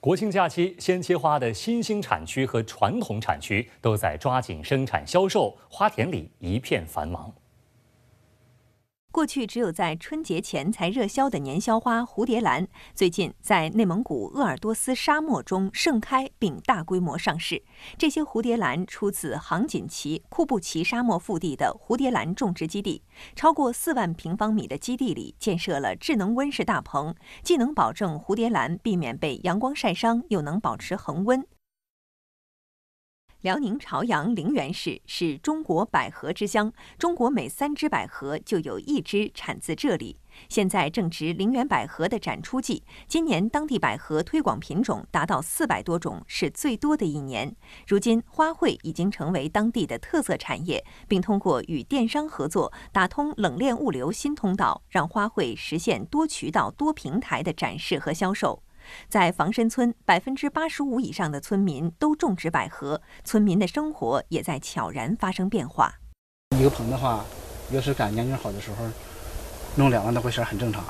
国庆假期，鲜切花的新兴产区和传统产区都在抓紧生产销售，花田里一片繁忙。过去只有在春节前才热销的年宵花蝴蝶兰，最近在内蒙古鄂尔多斯沙漠中盛开并大规模上市。这些蝴蝶兰出自杭锦旗库布齐沙漠腹地的蝴蝶兰种植基地，超过四万平方米的基地里建设了智能温室大棚，既能保证蝴蝶兰避免被阳光晒伤，又能保持恒温。辽宁朝阳凌源市是中国百合之乡，中国每三支百合就有一支产自这里。现在正值凌源百合的展出季，今年当地百合推广品种达到四百多种，是最多的一年。如今，花卉已经成为当地的特色产业，并通过与电商合作，打通冷链物流新通道，让花卉实现多渠道、多平台的展示和销售。在房山村，百分之八十五以上的村民都种植百合，村民的生活也在悄然发生变化。一个棚的话，要是赶年景好的时候，弄两万多块钱很正常。